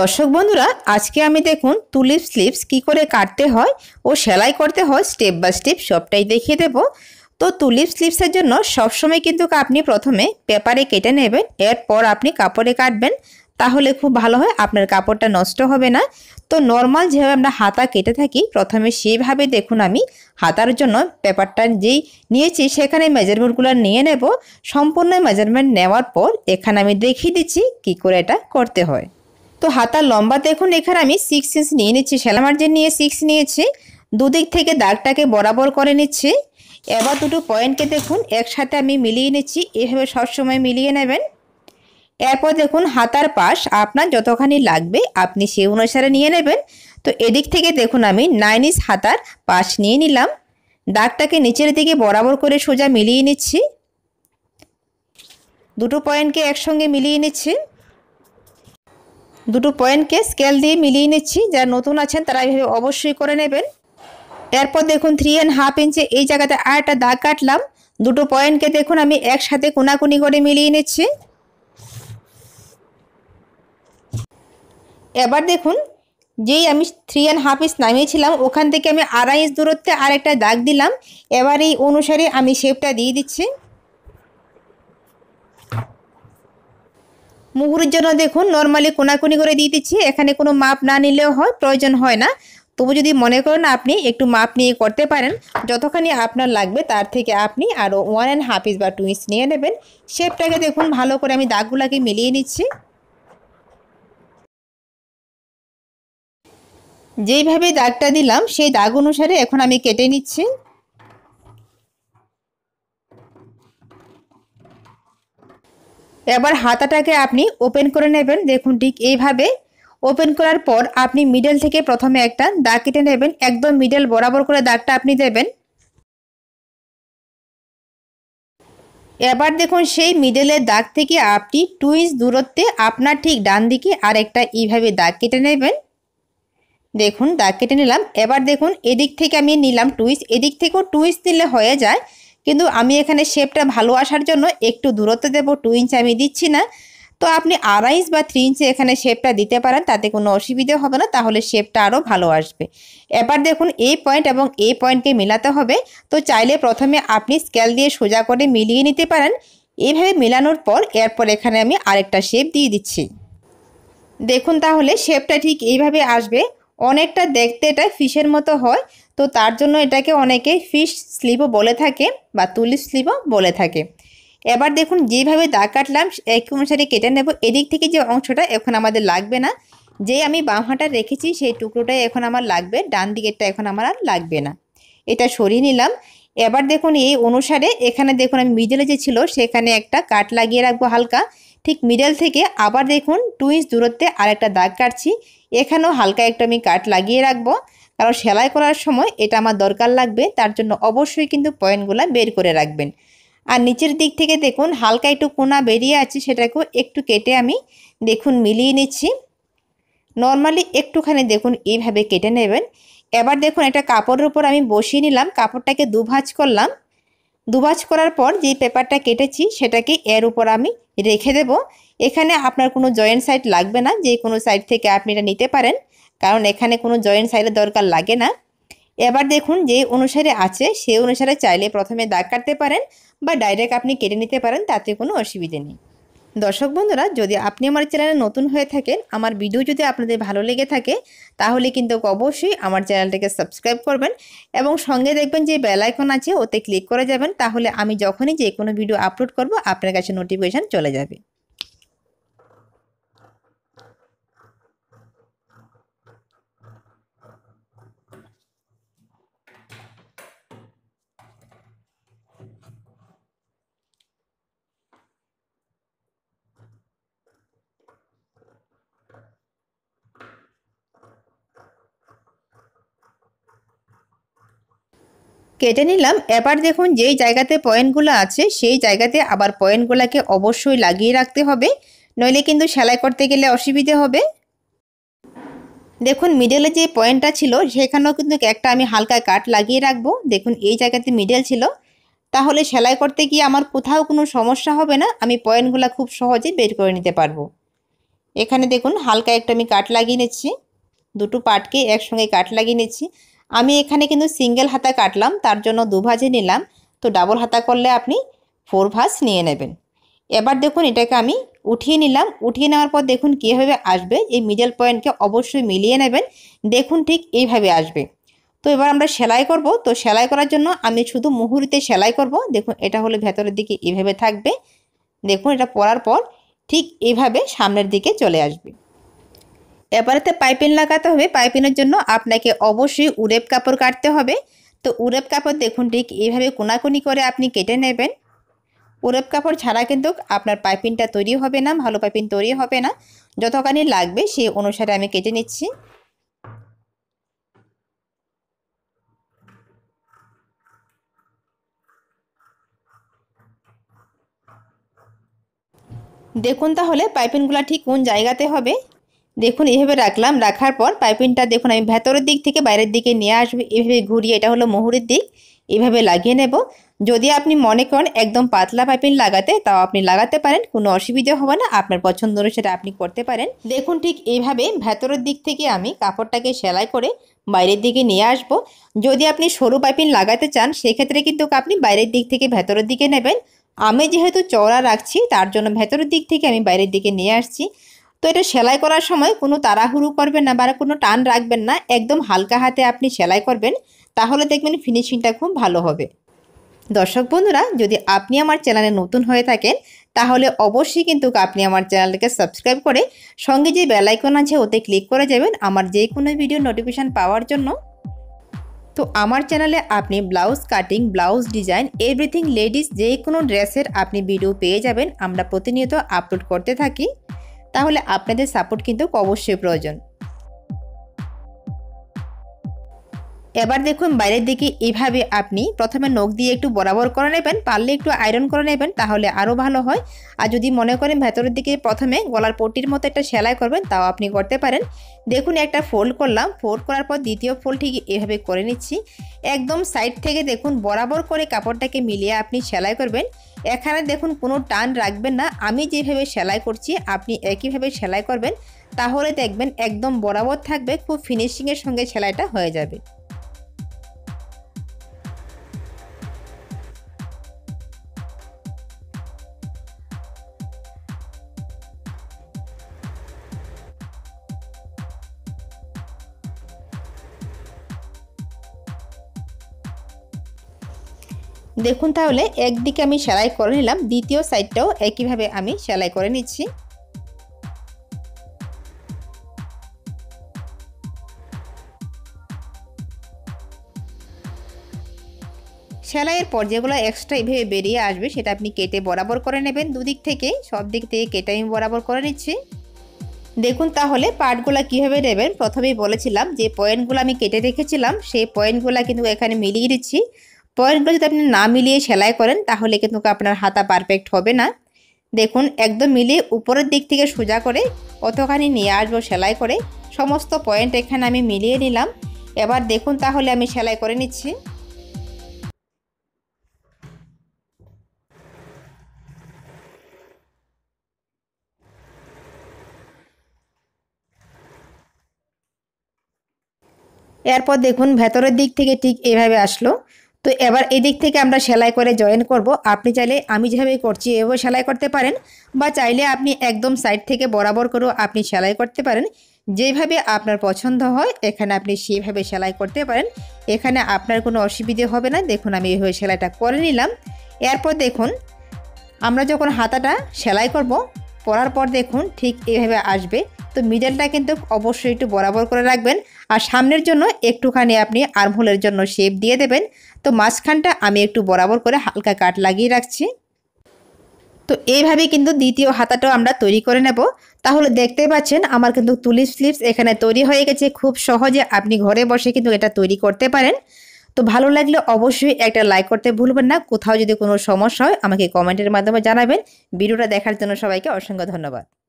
দর্শক বন্ধুরা আজকে আমি দেখুন তুলিপ স্লিপস কি করে কাটতে হয় ও সেলাই করতে হয় স্টেপ বাই স্টেপ সবটাই দেখিয়ে দেব তো তুলিপ স্লিপসের জন্য সবসময় কিন্তু আপনি প্রথমে পেপারে কেটে নেবেন এরপর আপনি কাপড়ে কাটবেন তাহলে খুব ভালো হয় আপনার কাপড়টা নষ্ট হবে না তো নর্মাল যেভাবে আমরা হাতা কেটে থাকি প্রথমে সেইভাবে দেখুন আমি হাতার জন্য পেপারটা যেই নিয়েছি সেখানে মেজারমেন্টগুলো নিয়ে নেব সম্পূর্ণ মেজারমেন্ট নেওয়ার পর এখানে আমি দেখিয়ে দিচ্ছি কি করে এটা করতে হয় তো হাতার লম্বা দেখুন এখানে আমি সিক্স ইঞ্চ নিয়ে নিচ্ছি সেলামার্জেন নিয়ে সিক্স নিয়েছি দুদিক থেকে দাগটাকে বরাবর করে নিচ্ছি এবার দুটো পয়েন্টকে দেখুন একসাথে আমি মিলিয়ে নিচ্ছি এভাবে সবসময় মিলিয়ে নেবেন এরপর দেখুন হাতার পাশ আপনার যতখানি লাগবে আপনি সেই অনুসারে নিয়ে নেবেন তো এদিক থেকে দেখুন আমি নাইন ইঞ্চ হাতার পাশ নিয়ে নিলাম দাগটাকে নিচের দিকে বরাবর করে সোজা মিলিয়ে নিচ্ছি দুটো পয়েন্টকে একসঙ্গে মিলিয়ে নিচ্ছি দুটো পয়েন্টকে স্কেল দিয়ে মিলিয়ে নিচ্ছি যারা নতুন আছেন তারা এইভাবে অবশ্যই করে নেবেন এরপর দেখুন থ্রি অ্যান্ড হাফ ইঞ্চে এই জায়গাতে আর একটা দাগ কাটলাম দুটো পয়েন্টকে দেখুন আমি একসাথে কোনাকুনি করে মিলিয়ে নিচ্ছি এবার দেখুন যেই আমি থ্রি অ্যান্ড হাফ ইঞ্চ নামিয়েছিলাম ওখান থেকে আমি আড়াই ইঞ্চ দূরত্বে আর একটা দাগ দিলাম এবার এই অনুসারে আমি শেপটা দিয়ে দিচ্ছি মুহুরের জন্য দেখুন নর্মালি কোনাকুনি করে দিয়ে দিচ্ছি এখানে কোনো মাপ না নিলেও হয় প্রয়োজন হয় না তবু যদি মনে করেন আপনি একটু মাপ নিয়ে করতে পারেন যতখানি আপনার লাগবে তার থেকে আপনি আরও ওয়ান অ্যান্ড হাফ ইঞ্চ বা টু ইঞ্চ নিয়ে নেবেন শেপটাকে দেখুন ভালো করে আমি দাগগুলাকে মিলিয়ে নিচ্ছি যেইভাবে দাগটা দিলাম সেই দাগ অনুসারে এখন আমি কেটে নিচ্ছি এবার হাতাটাকে আপনি ওপেন করে নেবেন দেখুন ঠিক এইভাবে ওপেন করার পর আপনি মিডল থেকে প্রথমে একটা দাগ কেটে নেবেন একদম মিডল বরাবর করে দাগটা আপনি দেবেন এবার দেখুন সেই মিডলের দাগ থেকে আপনি টু ইঞ্চ দূরত্বে আপনার ঠিক ডান দিকে আর একটা এইভাবে দাগ কেটে নেবেন দেখুন দাগ কেটে নিলাম এবার দেখুন এদিক থেকে আমি নিলাম টু ইঞ্চ এদিক থেকেও টু ইঞ্চ নিলে হয়ে যায় কিন্তু আমি এখানে শেপটা ভালো আসার জন্য একটু দূরত্ব দেবো টু ইঞ্চ আমি দিচ্ছি না তো আপনি আড়াই ইঞ্চ বা থ্রি ইঞ্চে এখানে শেপটা দিতে পারেন তাতে কোনো অসুবিধে হবে না তাহলে শেপটা আরও ভালো আসবে এবার দেখুন এই পয়েন্ট এবং এই পয়েন্টকে মিলাতে হবে তো চাইলে প্রথমে আপনি স্কেল দিয়ে সোজা করে মিলিয়ে নিতে পারেন এইভাবে মেলানোর পর এরপর এখানে আমি আরেকটা শেপ দিয়ে দিচ্ছি দেখুন তাহলে শেপটা ঠিক এইভাবে আসবে অনেকটা দেখতে এটা ফিশের মতো হয় তো তার জন্য এটাকে অনেকে ফিশ স্লিপও বলে থাকে বা তুলি স্লিপও বলে থাকে এবার দেখুন যেভাবে দাগ কাটলাম একই অনুসারে কেটে নেব এদিক থেকে যে অংশটা এখন আমাদের লাগবে না যে আমি বাম হাঁটা রেখেছি সেই টুকরোটাই এখন আমার লাগবে ডান দিকেরটা এখন আমার আর লাগবে না এটা সরিয়ে নিলাম এবার দেখুন এই অনুসারে এখানে দেখুন আমি মিডলে যে ছিল সেখানে একটা কাট লাগিয়ে রাখবো হালকা ঠিক মিডল থেকে আবার দেখুন টু ইঞ্চ দূরত্বে আরেকটা দাগ কাটছি এখানেও হালকা একটা আমি কাট লাগিয়ে রাখবো কারণ সেলাই করার সময় এটা আমার দরকার লাগবে তার জন্য অবশ্যই কিন্তু পয়েন্টগুলো বের করে রাখবেন আর নিচের দিক থেকে দেখুন হালকা একটু কোনা বেরিয়ে আছে সেটাকেও একটু কেটে আমি দেখুন মিলিয়ে নিচ্ছি নর্মালি একটুখানি দেখুন এইভাবে কেটে নেবেন এবার দেখুন একটা কাপড়ের উপর আমি বসিয়ে নিলাম কাপড়টাকে দুভাজ করলাম দুভাজ করার পর যে পেপারটা কেটেছি সেটাকে এর উপর আমি রেখে দেব এখানে আপনার কোনো জয়েন্ট সাইড লাগবে না যে কোনো সাইড থেকে আপনি এটা নিতে পারেন কারণ এখানে কোনো জয়েন্ট সাইডের দরকার লাগে না এবার দেখুন যে অনুসারে আছে সে অনুসারে চাইলে প্রথমে দাগ কাটতে পারেন বা ডাইরেক্ট আপনি কেটে নিতে পারেন তাতে কোনো অসুবিধে নেই দর্শক বন্ধুরা যদি আপনি আমার চ্যানেলে নতুন হয়ে থাকেন আমার ভিডিও যদি আপনাদের ভালো লেগে থাকে তাহলে কিন্তু অবশ্যই আমার চ্যানেলটাকে সাবস্ক্রাইব করবেন এবং সঙ্গে দেখবেন যে বেল আইকন আছে ওতে ক্লিক করে যাবেন তাহলে আমি যখনই যে কোনো ভিডিও আপলোড করব আপনার কাছে নোটিফিকেশান চলে যাবে কেটে নিলাম এবার দেখুন যেই জায়গাতে পয়েন্টগুলো আছে সেই জায়গাতে আবার পয়েন্টগুলোকে অবশ্যই লাগিয়ে রাখতে হবে নইলে কিন্তু সেলাই করতে গেলে অসুবিধে হবে দেখুন মিডেলে যে পয়েন্টটা ছিল সেখানেও কিন্তু একটা আমি হালকা কাট লাগিয়ে রাখবো দেখুন এই জায়গাতে মিডেল ছিল তাহলে সেলাই করতে গিয়ে আমার কোথাও কোনো সমস্যা হবে না আমি পয়েন্টগুলো খুব সহজে বের করে নিতে পারবো এখানে দেখুন হালকা একটা আমি কাট লাগিয়ে নিচ্ছি দুটো পাটকে একসঙ্গে কাট লাগিয়ে নিচ্ছি আমি এখানে কিন্তু সিঙ্গেল হাতা কাটলাম তার জন্য দুভাজে নিলাম তো ডাবল হাতা করলে আপনি ফোর ভাজ নিয়ে নেবেন এবার দেখুন এটাকে আমি উঠিয়ে নিলাম উঠিয়ে নেওয়ার পর দেখুন কীভাবে আসবে এই মিডল পয়েন্টকে অবশ্যই মিলিয়ে নেবেন দেখুন ঠিক এইভাবে আসবে তো এবার আমরা সেলাই করব তো সেলাই করার জন্য আমি শুধু মুহুরিতে সেলাই করব দেখুন এটা হলো ভেতরের দিকে এইভাবে থাকবে দেখুন এটা পরার পর ঠিক এইভাবে সামনের দিকে চলে আসবে এবারেতে পাইপিং লাগাতে হবে পাইপিনের জন্য আপনাকে অবশ্যই উরেপ কাপড় কাটতে হবে তো উরেপ কাপড় দেখুন ঠিক এইভাবে কোনাকুনি করে আপনি কেটে নেবেন উরেপ কাপড় ছাড়া কিন্তু আপনার পাইপিনটা তৈরি হবে না ভালো পাইপিন তৈরি হবে না যতখানি লাগবে সেই অনুসারে আমি কেটে নিচ্ছি দেখুন তাহলে পাইপিনগুলো ঠিক কোন জায়গাতে হবে দেখুন এভাবে রাখলাম রাখার পর পাইপিনটা দেখুন আমি ভেতরের দিক থেকে বাইরের দিকে নিয়ে আসবো এভাবে ঘুরিয়ে এটা হলো মোহরের দিক এভাবে লাগিয়ে নেব যদি আপনি মনে করেন একদম পাতলা পাইপিন লাগাতে তাও আপনি লাগাতে পারেন কোনো অসুবিধা হবে না আপনার পছন্দ অনুসারে আপনি করতে পারেন দেখুন ঠিক এইভাবে ভেতরের দিক থেকে আমি কাপড়টাকে সেলাই করে বাইরের দিকে নিয়ে আসব যদি আপনি সরু পাইপিন লাগাতে চান সেক্ষেত্রে কিন্তু আপনি বাইরের দিক থেকে ভেতরের দিকে নেবেন আমি যেহেতু চওড়া রাখছি তার জন্য ভেতরের দিক থেকে আমি বাইরের দিকে নিয়ে আসছি তো এটা সেলাই করার সময় কোনো তাড়াহুড়ো করবেন না বা কোনো টান রাখবেন না একদম হালকা হাতে আপনি সেলাই করবেন তাহলে দেখবেন ফিনিশিংটা খুব ভালো হবে দর্শক বন্ধুরা যদি আপনি আমার চ্যানেলে নতুন হয়ে থাকেন তাহলে অবশ্যই কিন্তু আপনি আমার চ্যানেলটাকে সাবস্ক্রাইব করে সঙ্গে যে বেলাইকন আছে ওতে ক্লিক করে যাবেন আমার যে কোনো ভিডিও নোটিফিকেশান পাওয়ার জন্য তো আমার চ্যানেলে আপনি blouse cutting blouse design everything ladies যে কোনো ড্রেসের আপনি ভিডিও পেয়ে যাবেন আমরা প্রতিনিয়ত আপলোড করতে থাকি তাহলে আপনাদের সাপোর্ট কিন্তু অবশ্যই প্রয়োজন এবার দেখুন বাইরের দিকে এভাবে আপনি প্রথমে নখ দিয়ে একটু বরাবর করে নেবেন পারলে একটু আয়রন করে নেবেন তাহলে আরও ভালো হয় আর যদি মনে করেন ভেতরের দিকে প্রথমে গলার পট্টির মতো একটা সেলাই করবেন তাও আপনি করতে পারেন দেখুন একটা ফোল্ড করলাম ফোল্ড করার পর দ্বিতীয় ফোল্ড ঠিক এভাবে করে নিচ্ছি একদম সাইড থেকে দেখুন বরাবর করে কাপড়টাকে মিলিয়ে আপনি সেলাই করবেন এখানে দেখুন কোনো টান রাখবেন না আমি যেভাবে সেলাই করছি আপনি একইভাবে সেলাই করবেন তাহলে দেখবেন একদম বরাবর থাকবে খুব ফিনিশিংয়ের সঙ্গে সেলাইটা হয়ে যাবে দেখুন তাহলে একদিকে আমি সেলাই করে নিলাম দ্বিতীয় সাইডটাও একইভাবে আমি সেলাই করে নিচ্ছি সেলাইয়ের পর যেগুলো এক্সট্রা এভাবে বেরিয়ে আসবে সেটা আপনি কেটে বরাবর করে নেবেন দুদিক থেকে সব দিক থেকে কেটে আমি বরাবর করে নিচ্ছি দেখুন তাহলে পার্টগুলো কীভাবে নেবেন প্রথমেই বলেছিলাম যে পয়েন্টগুলো আমি কেটে রেখেছিলাম সেই পয়েন্টগুলো কিন্তু এখানে মিলিয়ে দিচ্ছি পয়েন্টগুলো যদি আপনি না মিলিয়ে সেলাই করেন তাহলে কিন্তু আপনার হাতা পারফেক্ট হবে না দেখুন একদম মিলিয়ে উপরের দিক থেকে সোজা করে কতখানি নিয়ে আসবো সেলাই করে সমস্ত পয়েন্ট এখানে আমি মিলিয়ে নিলাম এবার দেখুন তাহলে আমি সেলাই করে নিচ্ছি এরপর দেখুন ভেতরের দিক থেকে ঠিক এইভাবে আসলো তো এবার এদিক থেকে আমরা সেলাই করে জয়েন করব আপনি চাইলে আমি যেভাবে করছি এভাবে সেলাই করতে পারেন বা চাইলে আপনি একদম সাইড থেকে বরাবর করেও আপনি সেলাই করতে পারেন যেভাবে আপনার পছন্দ হয় এখানে আপনি সেইভাবে সেলাই করতে পারেন এখানে আপনার কোনো অসুবিধে হবে না দেখুন আমি এইভাবে সেলাইটা করে নিলাম এরপর দেখুন আমরা যখন হাতাটা সেলাই করব করার পর দেখুন ঠিক এইভাবে আসবে তো মিডেলটা কিন্তু অবশ্যই একটু বরাবর করে রাখবেন আর সামনের জন্য একটুখানি আপনি আর্মহোলের জন্য শেপ দিয়ে দেবেন তো মাঝখানটা আমি একটু বরাবর করে হালকা কাট লাগিয়ে রাখছি তো এইভাবে কিন্তু দ্বিতীয় হাতাটাও আমরা তৈরি করে নেব তাহলে দেখতে পাচ্ছেন আমার কিন্তু তুলি স্লিপস এখানে তৈরি হয়ে গেছে খুব সহজে আপনি ঘরে বসে কিন্তু এটা তৈরি করতে পারেন তো ভালো লাগলে অবশ্যই একটা লাইক করতে ভুলবেন না কোথাও যদি কোনো সমস্যা হয় আমাকে কমেন্টের মাধ্যমে জানাবেন ভিডিওটা দেখার জন্য সবাইকে অসংখ্য ধন্যবাদ